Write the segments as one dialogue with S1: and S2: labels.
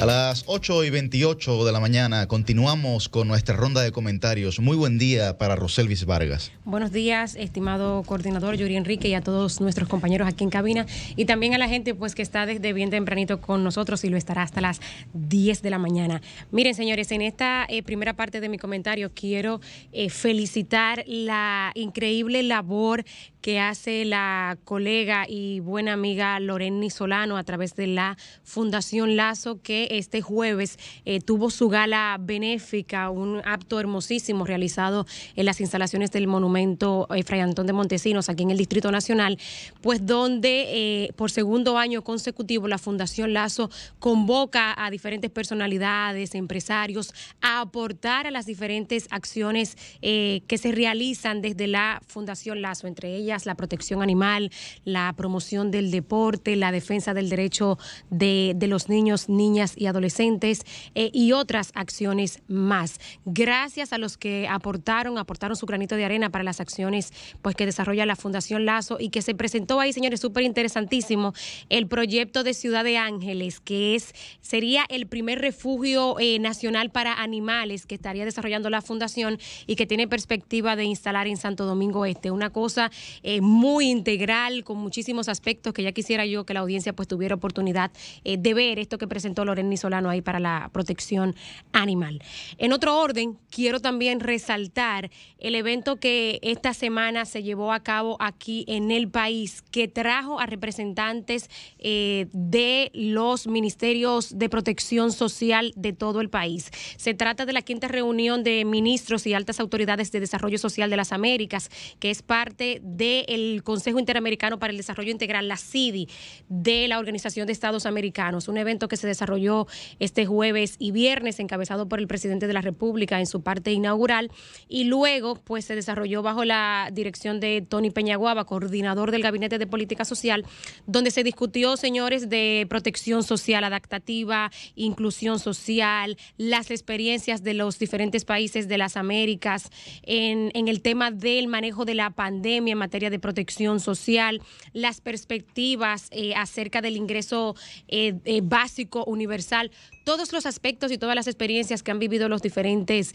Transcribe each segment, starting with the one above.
S1: A las 8 y 28 de la mañana continuamos con nuestra ronda de comentarios. Muy buen día para Roselvis Vargas. Buenos días, estimado coordinador Yuri Enrique y a todos nuestros compañeros aquí en cabina y también a la gente pues que está desde bien tempranito con nosotros y lo estará hasta las 10 de la mañana. Miren, señores, en esta eh, primera parte de mi comentario quiero eh, felicitar la increíble labor que hace la colega y buena amiga Loreni Solano a través de la Fundación Lazo, que este jueves eh, tuvo su gala benéfica, un acto hermosísimo realizado en las instalaciones del monumento eh, Fray Antón de Montesinos, aquí en el Distrito Nacional, pues donde eh, por segundo año consecutivo la Fundación Lazo convoca a diferentes personalidades, empresarios, a aportar a las diferentes acciones que se realizan desde la Fundación Lazo, entre ellas la protección animal, la promoción del deporte, la defensa del derecho de, los niños, niñas y adolescentes eh, y otras acciones más. Gracias a los que aportaron, aportaron su granito de arena para las acciones pues, que desarrolla la Fundación Lazo y que se presentó ahí, señores, súper interesantísimo, el proyecto de Ciudad de Ángeles, que es, sería el primer refugio eh, nacional para animales que estaría desarrollando la Fundación y que tiene perspectiva de instalar en Santo Domingo Este. Una cosa eh, muy integral, con muchísimos aspectos que ya quisiera yo que la audiencia pues tuviera oportunidad eh, de ver esto que presentó Lorena Solano ahí para la protección animal. En otro orden, quiero también resaltar el evento que esta semana se llevó a cabo aquí en el país, que trajo a representantes eh, de los ministerios de protección social de todo el país. Se trata de la quinta reunión de ministros y altas autoridades de desarrollo social de las Américas, que es parte de el Consejo Interamericano para el Desarrollo Integral, la CIDI, de la Organización de Estados Americanos, un evento que se desarrolló este jueves y viernes encabezado por el presidente de la República en su parte inaugural y luego pues se desarrolló bajo la dirección de Tony Peñaguaba, coordinador del Gabinete de Política Social, donde se discutió, señores, de protección social adaptativa, inclusión social, las experiencias de los diferentes países de las Américas en, en el tema del manejo de la pandemia en materia de protección social, las perspectivas eh, acerca del ingreso eh, eh, básico universal, todos los aspectos y todas las experiencias que han vivido los diferentes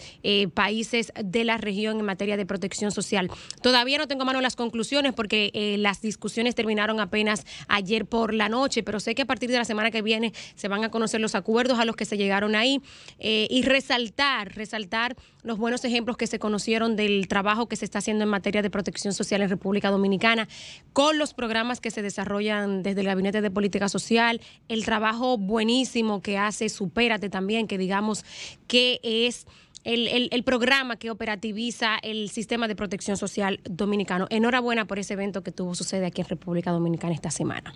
S1: países de la región en materia de protección social. Todavía no tengo a mano las conclusiones porque las discusiones terminaron apenas ayer por la noche, pero sé que a partir de la semana que viene se van a conocer los acuerdos a los que se llegaron ahí y resaltar, resaltar los buenos ejemplos que se conocieron del trabajo que se está haciendo en materia de protección social en República. República Dominicana, con los programas que se desarrollan desde el Gabinete de Política Social, el trabajo buenísimo que hace Supérate también, que digamos que es... El, el, programa que operativiza el sistema de protección social dominicano. Enhorabuena por ese evento que tuvo sucede aquí en República Dominicana esta semana.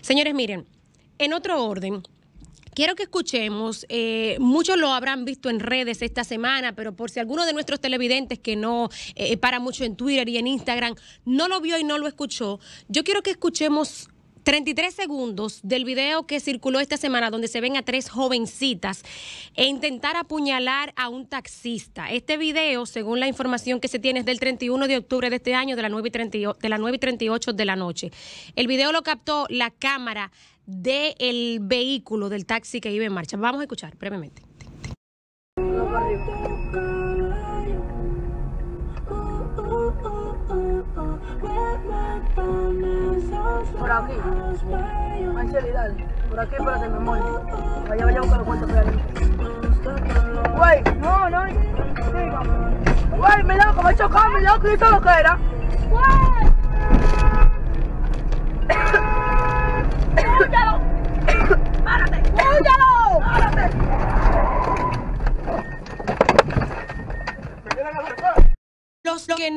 S1: Señores, miren, en otro orden, Quiero que escuchemos, eh, muchos lo habrán visto en redes esta semana, pero por si alguno de nuestros televidentes que no eh, para mucho en Twitter y en Instagram no lo vio y no lo escuchó, yo quiero que escuchemos 33 segundos del video que circuló esta semana donde se ven a tres jovencitas e intentar apuñalar a un taxista. Este video, según la información que se tiene, es del 31 de octubre de este año de la 9 y, de las 9 y 38 de la noche. El video lo captó la cámara del vehículo del taxi que iba en marcha. Vamos a escuchar brevemente. Por aquí, Ángel Hidal, por aquí, espérate, me amor. Vaya, vaya a buscar los cuartos, espérate. Güey, no, no, siga. Güey, loco, me chocó, mi loco, ¿y eso lo que era? Güey.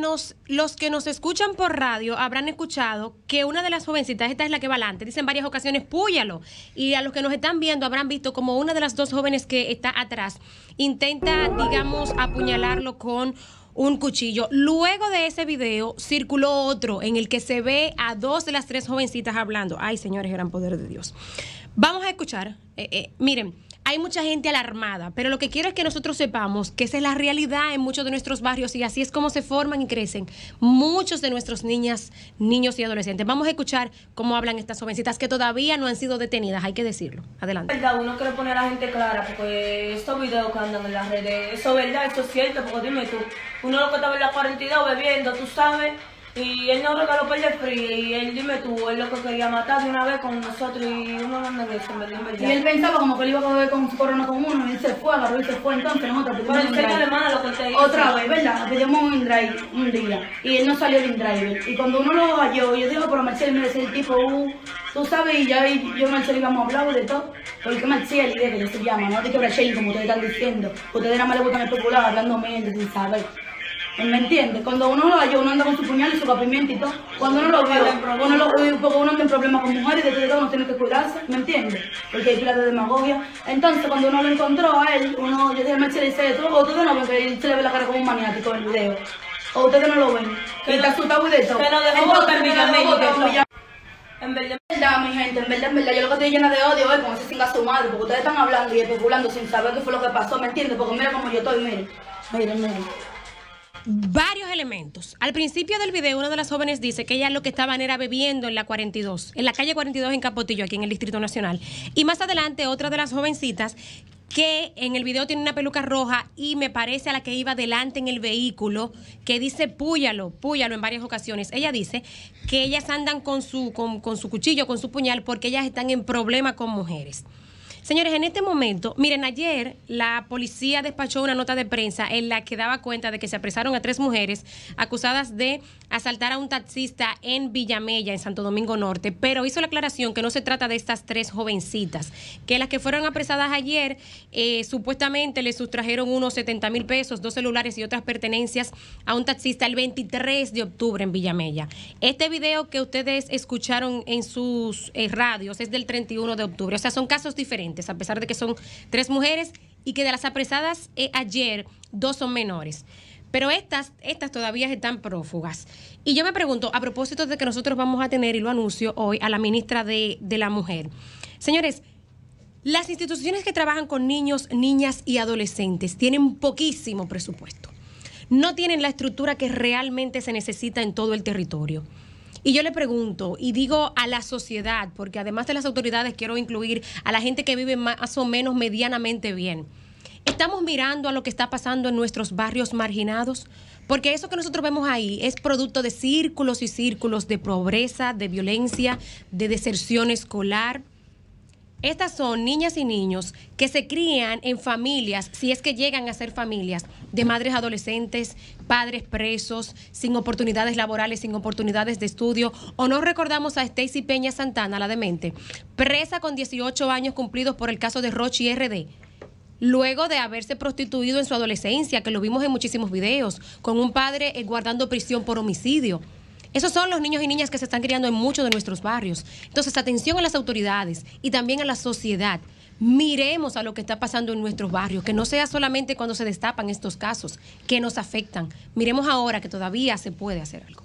S1: los que nos escuchan por radio habrán escuchado que una de las jovencitas, esta es la que va adelante, dice en varias ocasiones, púyalo. Y a los que nos están viendo habrán visto como una de las dos jóvenes que está atrás intenta, digamos, apuñalarlo con un cuchillo. Luego de ese video circuló otro en el que se ve a dos de las tres jovencitas hablando. Ay, señores, gran poder de Dios. Vamos a escuchar. Eh, eh, miren, hay mucha gente alarmada, pero lo que quiero es que nosotros sepamos que esa es la realidad en muchos de nuestros barrios y así es como se forman y crecen muchos de nuestros niñas, niños y adolescentes. Vamos a escuchar cómo hablan estas jovencitas que todavía no han sido detenidas, hay que decirlo. Adelante. Verdad, uno quiere poner a la gente clara, porque estos videos que andan en las redes, eso es verdad, esto es cierto, porque dime tú, uno lo que estaba en la 42 bebiendo, tú sabes y él nos regaló pellefri, frío y él, dime tú, él lo que quería matar de una vez con nosotros y uno no me en el Y él pensaba como que él iba a coger con corona con uno y él se fue, agarró y se fue entonces nosotros drive. lo que Otra vez, ¿verdad? pedimos un drive un día y él no salió de in Y cuando uno lo halló, yo digo, pero Marcel me decía el tipo, uh, tú sabes, y ya yo y Marcel íbamos a hablar de todo. Porque Marcel, y que se llama, no de que Marcel, como ustedes están diciendo, ustedes nada más le gustan el popular hablando mente sin saber. ¿Me entiendes? Cuando uno lo vaya, uno anda con su puñal y su capimientito. y todo. Cuando uno lo ve, uno, lo, eh, porque uno anda en problemas con mujeres y de todo uno tiene que cuidarse, ¿me entiendes? Porque hay filas de demagogia. Entonces, cuando uno lo encontró a él, uno, yo dije, me dice, ¿tú, ustedes no porque que él se le ve la cara como un maniático en el video. O ustedes no lo ven. Que está asustado y de eso. Pero dejó En verdad, mi gente, en verdad, en verdad, yo lo que estoy llena de odio hoy como se singa su madre, porque ustedes están hablando y especulando sin saber qué fue lo que pasó, ¿me entiendes? Porque mira cómo yo estoy, miren, miren, varios elementos. Al principio del video, una de las jóvenes dice que ella lo que estaban era bebiendo en la 42, en la calle 42 en Capotillo, aquí en el Distrito Nacional. Y más adelante, otra de las jovencitas que en el video tiene una peluca roja y me parece a la que iba delante en el vehículo, que dice púyalo, púyalo en varias ocasiones. Ella dice que ellas andan con su, con, con su cuchillo, con su puñal, porque ellas están en problema con mujeres. Señores, en este momento, miren, ayer la policía despachó una nota de prensa en la que daba cuenta de que se apresaron a tres mujeres acusadas de asaltar a un taxista en Villamella, en Santo Domingo Norte, pero hizo la aclaración que no se trata de estas tres jovencitas, que las que fueron apresadas ayer eh, supuestamente le sustrajeron unos 70 mil pesos, dos celulares y otras pertenencias a un taxista el 23 de octubre en Villamella. Este video que ustedes escucharon en sus eh, radios es del 31 de octubre, o sea, son casos diferentes a pesar de que son tres mujeres y que de las apresadas eh, ayer, dos son menores. Pero estas, todavía están prófugas. Y yo me pregunto, a propósito de que nosotros vamos a tener, y lo anuncio hoy, a la ministra de, de la Mujer. Señores, las instituciones que trabajan con niños, niñas y adolescentes tienen poquísimo presupuesto. No tienen la estructura que realmente se necesita en todo el territorio. Y yo le pregunto, y digo a la sociedad, porque además de las autoridades quiero incluir a la gente que vive más o menos medianamente bien. ¿Estamos mirando a lo que está pasando en nuestros barrios marginados? Porque eso que nosotros vemos ahí es producto de círculos y círculos de pobreza, de violencia, de deserción escolar estas son niñas y niños que se crían en familias, si es que llegan a ser familias, de madres adolescentes, padres presos, sin oportunidades laborales, sin oportunidades de estudio. O no recordamos a Stacy Peña Santana, la demente, presa con 18 años cumplidos por el caso de y RD luego de haberse prostituido en su adolescencia, que lo vimos en muchísimos videos, con un padre eh, guardando prisión por homicidio. Esos son los niños y niñas que se están criando en muchos de nuestros barrios. Entonces, atención a las autoridades y también a la sociedad. Miremos a lo que está pasando en nuestros barrios, que no sea solamente cuando se destapan estos casos que nos afectan. Miremos ahora que todavía se puede hacer algo.